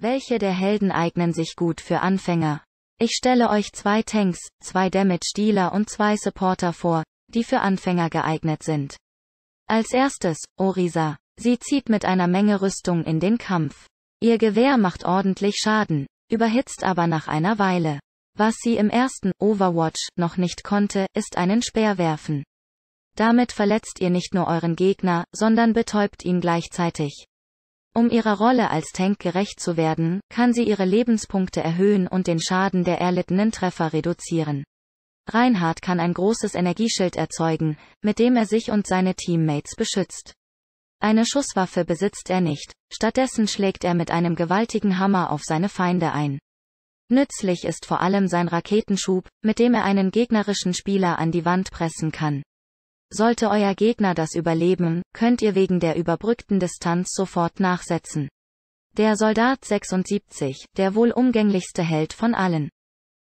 Welche der Helden eignen sich gut für Anfänger? Ich stelle euch zwei Tanks, zwei Damage Dealer und zwei Supporter vor, die für Anfänger geeignet sind. Als erstes, Orisa. Sie zieht mit einer Menge Rüstung in den Kampf. Ihr Gewehr macht ordentlich Schaden, überhitzt aber nach einer Weile. Was sie im ersten Overwatch noch nicht konnte, ist einen Speer werfen. Damit verletzt ihr nicht nur euren Gegner, sondern betäubt ihn gleichzeitig. Um ihrer Rolle als Tank gerecht zu werden, kann sie ihre Lebenspunkte erhöhen und den Schaden der erlittenen Treffer reduzieren. Reinhard kann ein großes Energieschild erzeugen, mit dem er sich und seine Teammates beschützt. Eine Schusswaffe besitzt er nicht, stattdessen schlägt er mit einem gewaltigen Hammer auf seine Feinde ein. Nützlich ist vor allem sein Raketenschub, mit dem er einen gegnerischen Spieler an die Wand pressen kann. Sollte euer Gegner das überleben, könnt ihr wegen der überbrückten Distanz sofort nachsetzen. Der Soldat 76, der wohl umgänglichste Held von allen,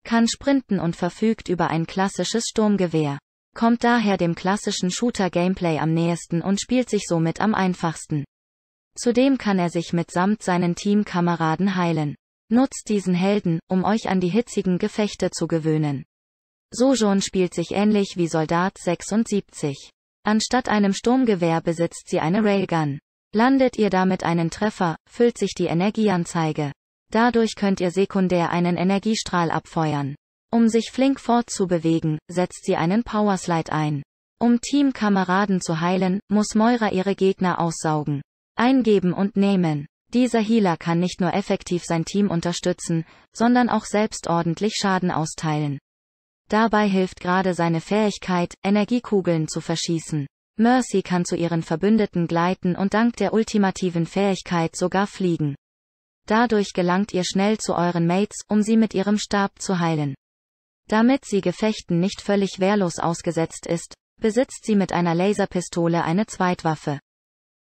kann sprinten und verfügt über ein klassisches Sturmgewehr. Kommt daher dem klassischen Shooter-Gameplay am nähesten und spielt sich somit am einfachsten. Zudem kann er sich mitsamt seinen Teamkameraden heilen. Nutzt diesen Helden, um euch an die hitzigen Gefechte zu gewöhnen. Sojourn spielt sich ähnlich wie Soldat 76. Anstatt einem Sturmgewehr besitzt sie eine Railgun. Landet ihr damit einen Treffer, füllt sich die Energieanzeige. Dadurch könnt ihr sekundär einen Energiestrahl abfeuern. Um sich flink fortzubewegen, setzt sie einen Powerslide ein. Um Teamkameraden zu heilen, muss Moira ihre Gegner aussaugen. Eingeben und nehmen. Dieser Healer kann nicht nur effektiv sein Team unterstützen, sondern auch selbst ordentlich Schaden austeilen. Dabei hilft gerade seine Fähigkeit, Energiekugeln zu verschießen. Mercy kann zu ihren Verbündeten gleiten und dank der ultimativen Fähigkeit sogar fliegen. Dadurch gelangt ihr schnell zu euren Mates, um sie mit ihrem Stab zu heilen. Damit sie Gefechten nicht völlig wehrlos ausgesetzt ist, besitzt sie mit einer Laserpistole eine Zweitwaffe.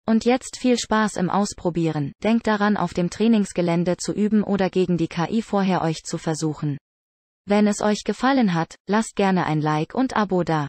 Und jetzt viel Spaß im Ausprobieren, denkt daran auf dem Trainingsgelände zu üben oder gegen die KI vorher euch zu versuchen. Wenn es euch gefallen hat, lasst gerne ein Like und Abo da.